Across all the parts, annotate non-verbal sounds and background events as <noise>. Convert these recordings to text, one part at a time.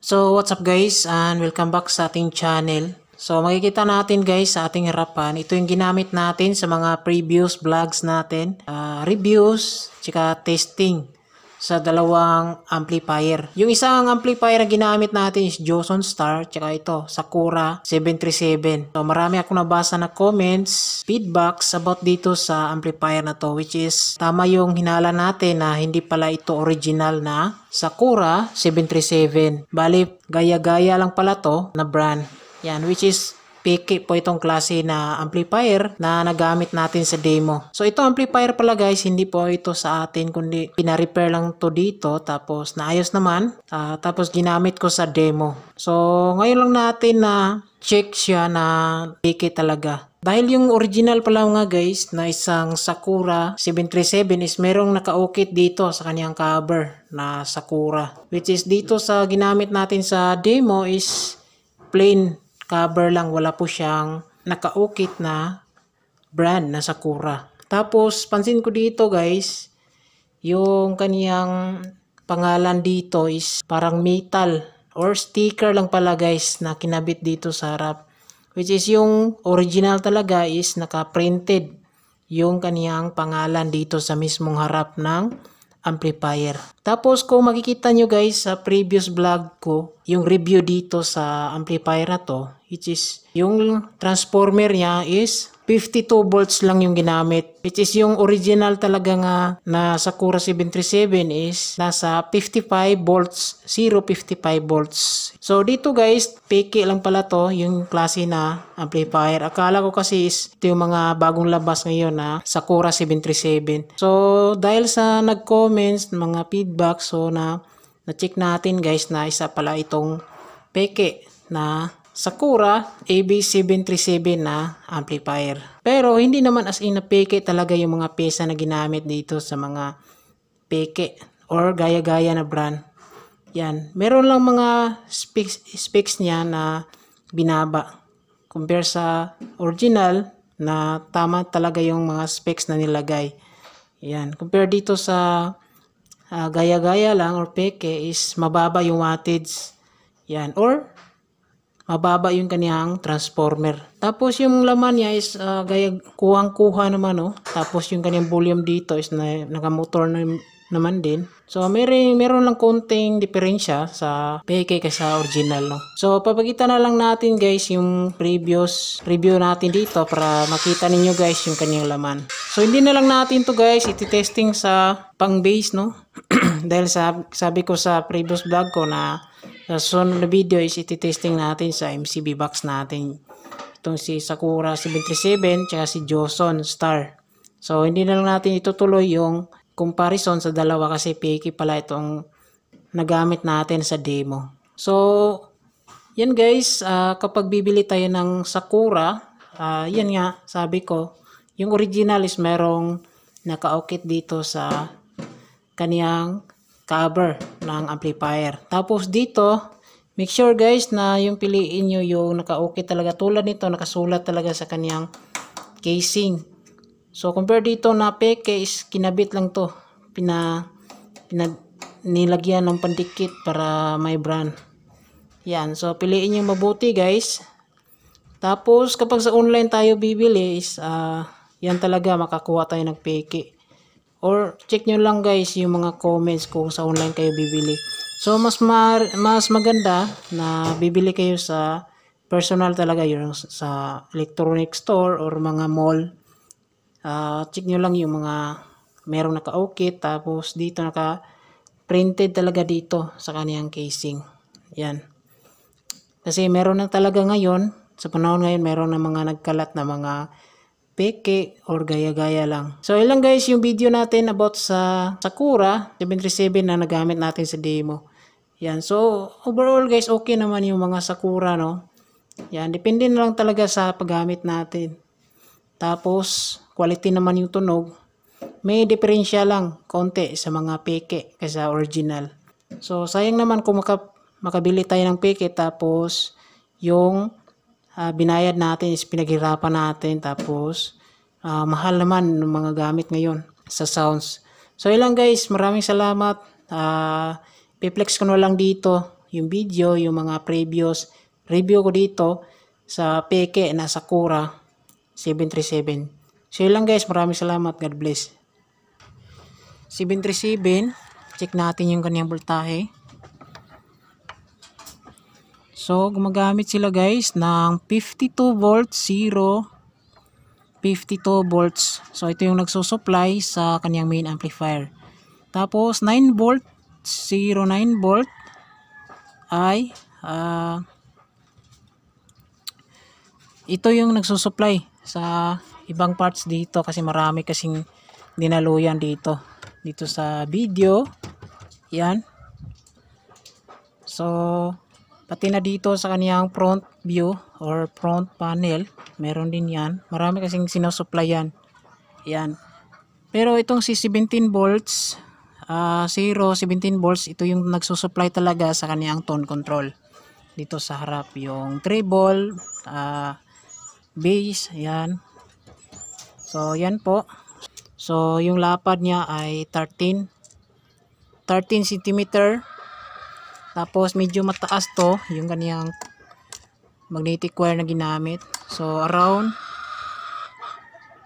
So what's up guys and welcome back sa ating channel. So makikita natin guys sa ating harapan, ito yung ginamit natin sa mga previous vlogs natin, uh, reviews, tsaka testing sa dalawang amplifier. Yung isang amplifier na ginamit natin is Joson Star, tsaka ito, Sakura 737. So, marami ako nabasa na comments, feedbacks about dito sa amplifier na to, which is tama yung hinala natin na hindi pala ito original na Sakura 737. Bali, gaya-gaya lang pala to na brand. Yan, which is piki po itong klase na amplifier na nagamit natin sa demo. So ito amplifier pala guys, hindi po ito sa atin kundi pina-repair lang to dito tapos naayos naman uh, tapos ginamit ko sa demo. So ngayon lang natin na check siya na piki talaga. Dahil yung original pala nga guys na isang Sakura 737 is merong nakaukit dito sa kanyang cover na Sakura. Which is dito sa ginamit natin sa demo is plain cover lang, wala po siyang nakaukit na brand na Sakura. Tapos, pansin ko dito guys, yung kaniyang pangalan dito is parang metal or sticker lang pala guys na kinabit dito sa harap. Which is yung original talaga is naka-printed yung kaniyang pangalan dito sa mismong harap ng amplifier. Tapos kung makikita nyo guys sa previous vlog ko, yung review dito sa amplifier na to, which is yung transformer niya is 52 volts lang yung ginamit. Which is yung original talaga nga na Sakura 737 is nasa 55 volts, 0.55 volts. So dito guys, peke lang pala to yung klase na amplifier. Akala ko kasi is ito yung mga bagong labas ngayon na Sakura 737. So dahil sa nag-comments, mga feedback, so na na-check natin guys na isa pala itong peke na Sakura AB737 na amplifier. Pero hindi naman as in na peke talaga yung mga pesa na ginamit dito sa mga peke or gaya-gaya na brand. Yan. Meron lang mga specs, specs niya na binaba compare sa original na tama talaga yung mga specs na nilagay. Yan. Compare dito sa ah, gaya-gaya uh, lang or peke is mababa yung wattage. Yan. Or mababa yung kaniyang transformer. Tapos yung laman niya is uh, gaya kuhang-kuha naman no. Oh. Tapos yung kaniyang volume dito is na, naka-motor na naman din. So, meron, meron lang konting diferensya sa PK kasi original, no? So, papakita na lang natin, guys, yung previous review natin dito para makita ninyo, guys, yung kaniyang laman. So, hindi na lang natin to guys, iti-testing sa pang-base, no? <clears throat> Dahil sa, sabi ko sa previous vlog ko na sa sunod na video is ititesting natin sa MCB box natin. Itong si Sakura 77 tsaka si Joson Star. So hindi na lang natin itutuloy yung comparison sa dalawa kasi PK pala itong nagamit natin sa demo. So yan guys, uh, kapag bibili tayo ng Sakura, uh, yan nga sabi ko, yung original is merong nakaukit dito sa kaniyang cover ng amplifier. Tapos dito, make sure guys na yung piliin nyo yung naka-okay talaga. Tulad nito, nakasulat talaga sa kaniyang casing. So compare dito na peke is kinabit lang to. Pina, pina, nilagyan ng pandikit para may brand. Yan. So piliin nyo mabuti guys. Tapos kapag sa online tayo bibili is uh, yan talaga makakuha tayo ng peke or check nyo lang guys yung mga comments kung sa online kayo bibili so mas ma mas maganda na bibili kayo sa personal talaga yung sa electronic store or mga mall uh, check nyo lang yung mga merong naka-okit tapos dito naka printed talaga dito sa kaniyang casing yan kasi meron na talaga ngayon sa panahon ngayon meron na mga nagkalat na mga peke or gaya-gaya lang. So ilang guys yung video natin about sa Sakura 737 na nagamit natin sa demo. Yan. So overall guys okay naman yung mga Sakura no. Yan. Depende na lang talaga sa paggamit natin. Tapos quality naman yung tunog. May diferensya lang konti sa mga peke kaysa original. So sayang naman kung maka, makabili tayo ng peke tapos yung uh, binayad natin is pinaghirapan natin tapos uh, mahal naman ng mga gamit ngayon sa sounds. So ilang guys, maraming salamat. Uh, ah, piplex ko na lang dito yung video, yung mga previous review ko dito sa Peke na Sakura 737. So ilang guys, maraming salamat. God bless. 737, check natin yung kanyang voltahe. So, gumagamit sila guys ng 52 volts 0 52 volts. So, ito yung nagsusupply sa kanyang main amplifier. Tapos, 9 volt 09 volt ay uh, ito yung nagsusupply sa ibang parts dito kasi marami kasing dinaluyan dito. Dito sa video. Yan. So, Pati na dito sa kaniyang front view or front panel, meron din yan. Marami kasing sinusupply yan. Yan. Pero itong si 17 volts, uh, 0, 17 volts, ito yung nagsusupply talaga sa kaniyang tone control. Dito sa harap yung treble, uh, bass, yan. So, yan po. So, yung lapad niya ay 13 13 cm tapos medyo mataas to, yung kaniyang magnetic wire na ginamit. So around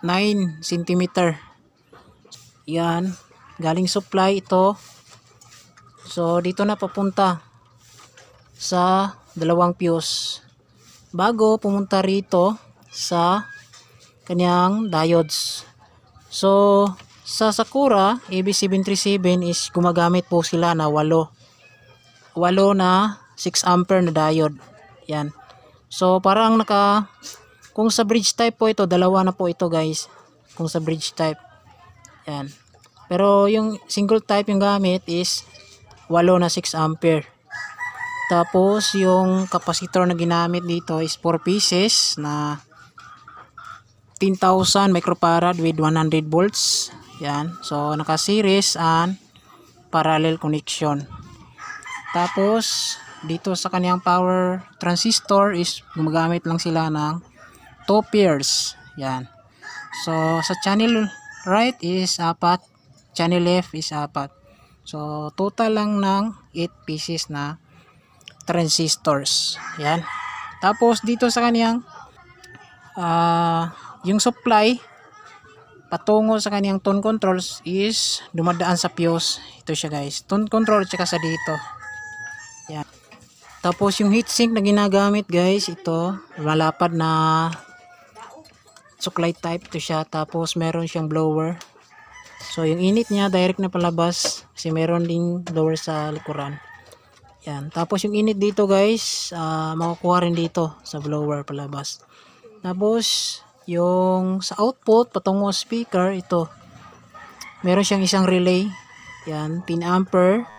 9 cm. Yan, galing supply ito. So dito na papunta sa dalawang fuse. Bago pumunta rito sa kaniyang diodes. So sa Sakura AB737 is gumagamit po sila na 8 walo na 6 ampere na diode. Yan. So parang naka kung sa bridge type po ito, dalawa na po ito guys. Kung sa bridge type. Yan. Pero yung single type yung gamit is walo na 6 ampere. Tapos yung capacitor na ginamit dito is 4 pieces na 10,000 microfarad with 100 volts. Yan. So naka series and parallel connection. Tapos, dito sa kaniyang power transistor is gumagamit lang sila ng 2 pairs. Yan. So, sa channel right is apat. Channel left is apat. So, total lang ng 8 pieces na transistors. Yan. Tapos, dito sa kaniyang uh, yung supply patungo sa kaniyang tone controls is dumadaan sa fuse. Ito siya guys. Tone control tsaka sa dito. Yan. Tapos yung heatsink na ginagamit guys, ito, malapad na supply type to siya. Tapos meron siyang blower. So yung init niya direct na palabas kasi meron ding blower sa likuran. Yan. Tapos yung init dito guys, uh, makukuha rin dito sa blower palabas. Tapos yung sa output patungo speaker, ito. Meron siyang isang relay. Yan, pin ampere.